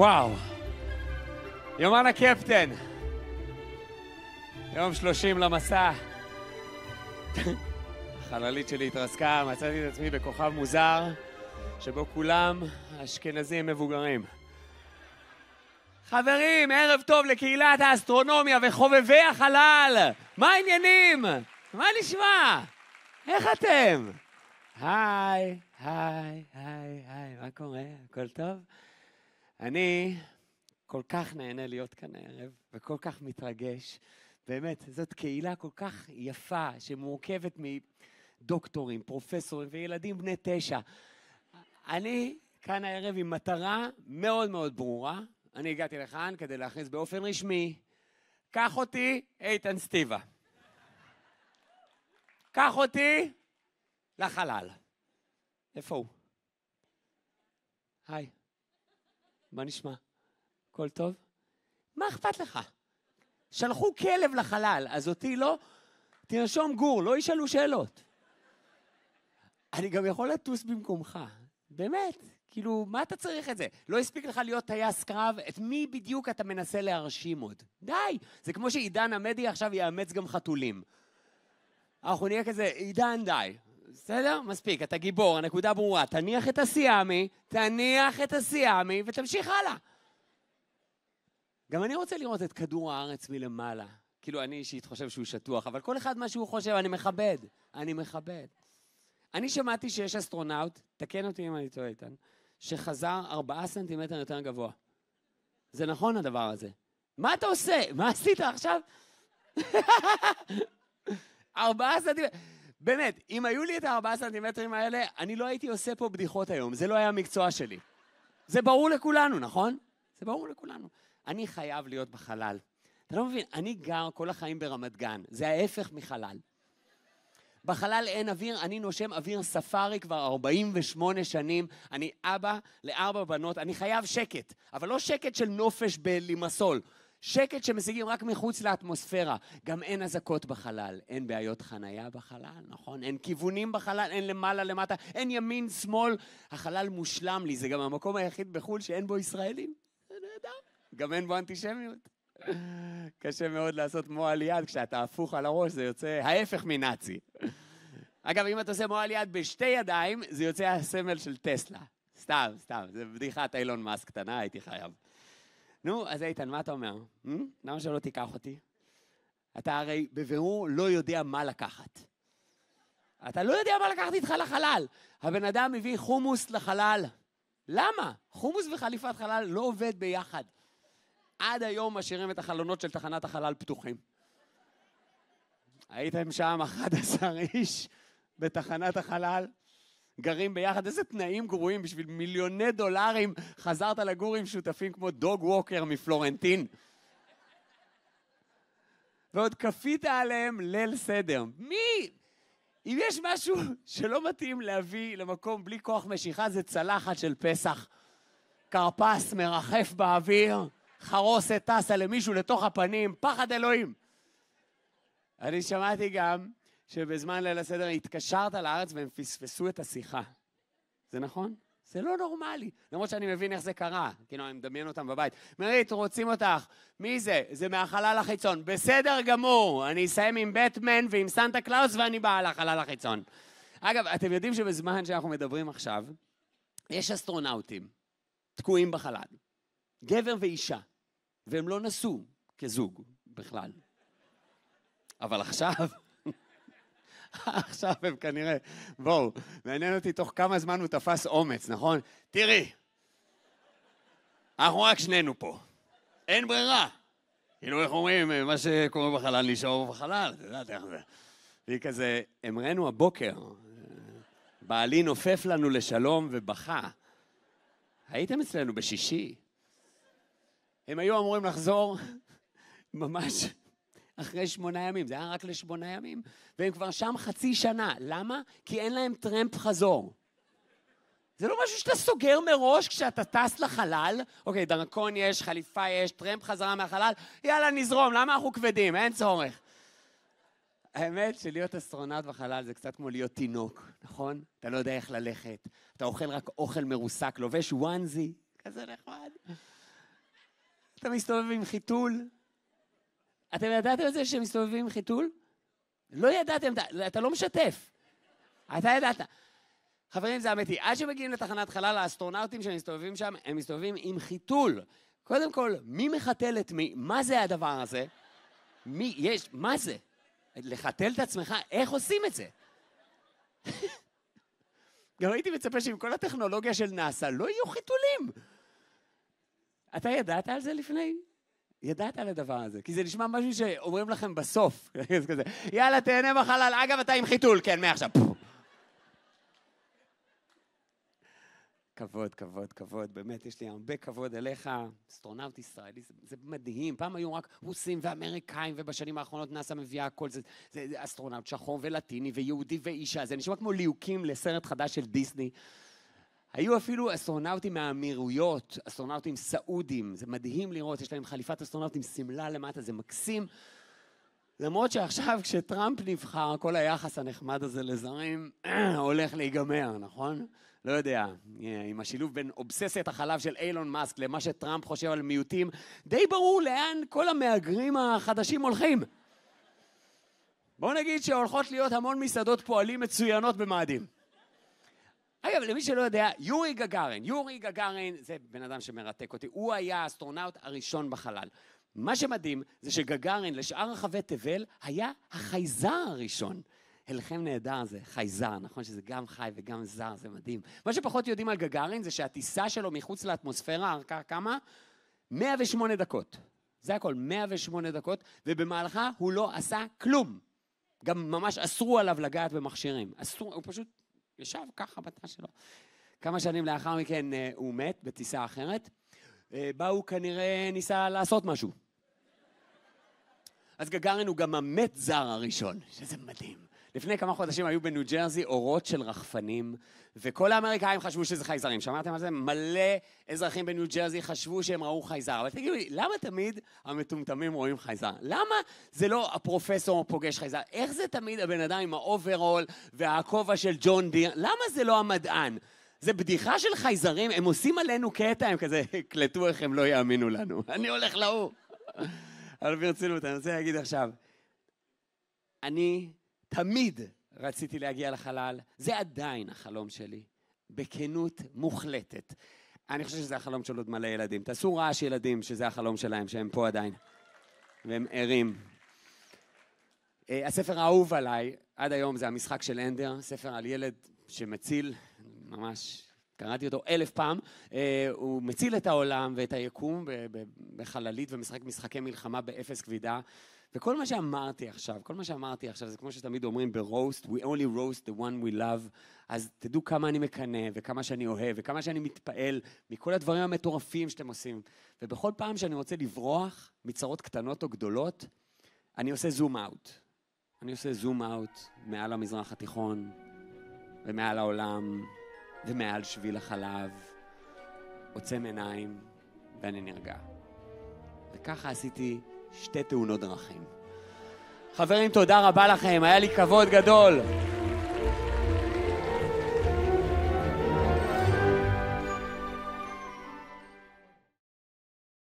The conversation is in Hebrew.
וואו. יומן הקפטן. יום שלושים למסע. החללית שלי התרסקה, מצאתי את עצמי בכוכב מוזר, שבו כולם אשכנזים מבוגרים. חברים, ערב טוב לקהילת האסטרונומיה וחובבי החלל! מה העניינים? מה נשמע? איך אתם? היי, היי, היי, היי, מה קורה? הכל טוב? אני כל כך נהנה להיות כאן הערב, וכל כך מתרגש. באמת, זאת קהילה כל כך יפה, שמורכבת מדוקטורים, פרופסורים וילדים בני תשע. אני כאן הערב עם מטרה מאוד מאוד ברורה. אני הגעתי לכאן כדי להכניס באופן רשמי, קח אותי, איתן סטיבה. קח אותי לחלל. איפה הוא? היי. מה נשמע? הכל טוב? מה אכפת לך? שלחו כלב לחלל, אז אותי לא? תרשום גור, לא ישאלו שאלות. אני גם יכול לטוס במקומך, באמת. כאילו, מה אתה צריך את זה? לא הספיק לך להיות טייס קרב, את מי בדיוק אתה מנסה להרשים עוד? די! זה כמו שעידן עמדי עכשיו יאמץ גם חתולים. אנחנו נהיה כזה, עידן די, בסדר? מספיק, אתה גיבור, הנקודה ברורה. תניח את הסיאמי, תניח את הסיאמי ותמשיך הלאה. גם אני רוצה לראות את כדור הארץ מלמעלה. כאילו, אני אישית חושב שהוא שטוח, אבל כל אחד מה שהוא חושב, אני מכבד. אני מכבד. אני שמעתי שיש אסטרונאוט, תקן אותי אם אני טועה איתן, שחזר ארבעה סנטימטר יותר גבוה. זה נכון הדבר הזה. מה אתה עושה? מה עשית עכשיו? ארבעה סנטימטר. באמת, אם היו לי את הארבעה סנטימטרים האלה, אני לא הייתי עושה פה בדיחות היום, זה לא היה המקצוע שלי. זה ברור לכולנו, נכון? זה ברור לכולנו. אני חייב להיות בחלל. אתה לא מבין, אני גר כל החיים ברמת גן, זה ההפך מחלל. בחלל אין אוויר, אני נושם אוויר ספארי כבר 48 שנים, אני אבא לארבע בנות, אני חייב שקט, אבל לא שקט של נופש בלימסול, שקט שמשיגים רק מחוץ לאטמוספירה. גם אין אזעקות בחלל, אין בעיות חנייה בחלל, נכון? אין כיוונים בחלל, אין למעלה, למטה, אין ימין, שמאל. החלל מושלם לי, זה גם המקום היחיד בחו"ל שאין בו ישראלים. זה נהדר. גם אין בו אנטישמיות. קשה מאוד לעשות מועל יד כשאתה הפוך על הראש, זה יוצא ההפך מנאצי. אגב, אם אתה עושה מועל יד בשתי ידיים, זה יוצא הסמל של טסלה. סתם, סתם, זה בדיחת אילון מאסק קטנה, הייתי חייב. נו, אז איתן, מה אתה אומר? אה? למה שלא תיקח אותי? אתה הרי בבירור לא יודע מה לקחת. אתה לא יודע מה לקחת איתך לחלל. הבן אדם מביא חומוס לחלל. למה? חומוס וחליפת חלל לא עובד ביחד. עד היום משאירים את החלונות של תחנת החלל פתוחים. הייתם שם 11 איש בתחנת החלל, גרים ביחד, איזה תנאים גרועים בשביל מיליוני דולרים חזרת לגור עם שותפים כמו דוג ווקר מפלורנטין. ועוד כפית עליהם ליל סדר. מי? אם יש משהו שלא מתאים להביא למקום בלי כוח משיכה, זה צלחת של פסח. כרפס מרחף באוויר, חרוסת טסה למישהו לתוך הפנים, פחד אלוהים. אני שמעתי גם שבזמן ליל הסדר התקשרת לארץ והם פספסו את השיחה. זה נכון? זה לא נורמלי, למרות שאני מבין איך זה קרה, כאילו, אני מדמיין אותם בבית. מרית, רוצים אותך. מי זה? זה מהחלל החיצון. בסדר גמור, אני אסיים עם בטמן ועם סנטה קלאוס ואני באה לחלל החיצון. אגב, אתם יודעים שבזמן שאנחנו מדברים עכשיו, יש אסטרונאוטים תקועים בחלל, גבר ואישה, והם לא נסעו כזוג בכלל. אבל עכשיו... עכשיו הם כנראה, בואו, מעניין אותי תוך כמה זמן הוא תפס אומץ, נכון? תראי, אנחנו רק שנינו פה, אין ברירה. כאילו, איך אומרים, אה, מה שקורה בחלל נשאר בחלל, את יודעת איך זה. והיא כזה, אמרנו הבוקר, אה, בעלי נופף לנו לשלום ובכה. הייתם אצלנו בשישי. הם היו אמורים לחזור ממש אחרי שמונה ימים, זה היה רק לשמונה ימים, והם כבר שם חצי שנה. למה? כי אין להם טרמפ חזור. זה לא משהו שאתה סוגר מראש כשאתה טס לחלל. אוקיי, דרכון יש, חליפה יש, טרמפ חזרה מהחלל, יאללה, נזרום, למה אנחנו כבדים? אין צורך. האמת שלהיות אסטרונאוט בחלל זה קצת כמו להיות תינוק, נכון? אתה לא יודע איך ללכת, אתה אוכל רק אוכל מרוסק, לובש וואנזי, כזה נחמד. אתה מסתובב עם חיתול, אתם ידעתם את זה שהם מסתובבים עם חיתול? לא ידעתם, אתה לא משתף. אתה ידעת. חברים, זה אמיתי. עד שמגיעים לתחנת חלל, האסטרונאוטים שמסתובבים שם, הם מסתובבים עם חיתול. קודם כל, מי מחתל את מי? מה זה הדבר הזה? מי יש? מה זה? לחתל את עצמך? איך עושים את זה? גם הייתי מצפה שעם כל הטכנולוגיה של נאס"א לא יהיו חיתולים. אתה ידעת על זה לפני? ידעת על הדבר הזה, כי זה נשמע משהו שאומרים לכם בסוף, כזה, יאללה, תהנה בחלל, אגב, אתה עם חיתול, כן, מעכשיו. כבוד, כבוד, כבוד, באמת, יש לי הרבה כבוד אליך, אסטרונאוט ישראלי, זה, זה מדהים. פעם היו רק רוסים ואמריקאים, ובשנים האחרונות נאס"א מביאה הכל, זה, זה, זה אסטרונאוט שחור ולטיני ויהודי ואישה, זה נשמע כמו ליהוקים לסרט חדש של דיסני. היו אפילו אסטרונאוטים מהאמירויות, אסטרונאוטים סעודים, זה מדהים לראות, יש להם חליפת אסטרונאוטים, שמלה למטה, זה מקסים. למרות שעכשיו כשטראמפ נבחר, כל היחס הנחמד הזה לזרים הולך להיגמר, נכון? לא יודע, עם השילוב בין אובססיית החלב של אילון מאסק למה שטראמפ חושב על מיעוטים, די ברור לאן כל המהגרים החדשים הולכים. בואו נגיד שהולכות להיות המון מסעדות פועלים מצוינות במאדים. אגב, למי שלא יודע, יורי גגארין, יורי גגארין זה בן אדם שמרתק אותי, הוא היה האסטרונאוט הראשון בחלל. מה שמדהים זה שגגארין לשאר רחבי תבל היה החייזר הראשון. הלחם נהדר זה חייזר, נכון שזה גם חי וגם זר, זה מדהים. מה שפחות יודעים על גגארין זה שהטיסה שלו מחוץ לאטמוספירה ארכה כמה? 108 דקות. זה הכל, 108 דקות, ובמהלכה הוא לא עשה כלום. גם ממש אסרו עליו לגעת במכשירים. אסור, הוא פשוט ישב ככה בתא שלו. כמה שנים לאחר מכן אה, הוא מת בטיסה אחרת. אה, בה הוא כנראה ניסה לעשות משהו. אז גגארין הוא גם המת זר הראשון, שזה מדהים. לפני כמה חודשים היו בניו ג'רזי אורות של רחפנים, וכל האמריקאים חשבו שזה חייזרים. שמעתם על זה? מלא אזרחים בניו ג'רזי חשבו שהם ראו חייזר. אבל תגידו לי, למה תמיד המטומטמים רואים חייזר? למה זה לא הפרופסור פוגש חייזר? איך זה תמיד הבן אדם עם האוברול והכובע של ג'ון דיר? למה זה לא המדען? זה בדיחה של חייזרים, הם עושים עלינו קטע, הם כזה, קלטו איך הם לא יאמינו לנו. אני הולך להוא. אבל ברצינות, אני רוצה להגיד עכשיו, אני תמיד רציתי להגיע לחלל, זה עדיין החלום שלי, בכנות מוחלטת. אני חושב שזה החלום של עוד מלא ילדים. תעשו רעש ילדים, שזה החלום שלהם, שהם פה עדיין, והם ערים. אה, הספר האהוב עליי עד היום זה המשחק של אנדר, ספר על ילד שמציל, ממש קראתי אותו אלף פעם, אה, הוא מציל את העולם ואת היקום בחללית ומשחק משחקי מלחמה באפס כבידה. וכל מה שאמרתי עכשיו, כל מה שאמרתי עכשיו, זה כמו שתמיד אומרים ב-roast, we only roast the one we love, אז תדעו כמה אני מקנא, וכמה שאני אוהב, וכמה שאני מתפעל מכל הדברים המטורפים שאתם עושים. ובכל פעם שאני רוצה לברוח מצרות קטנות או גדולות, אני עושה זום אאוט. אני עושה זום אאוט מעל המזרח התיכון, ומעל העולם, ומעל שביל החלב, עוצם עיניים, ואני נרגע. וככה עשיתי שתי תאונות דרכים. חברים, תודה רבה לכם, היה לי כבוד גדול.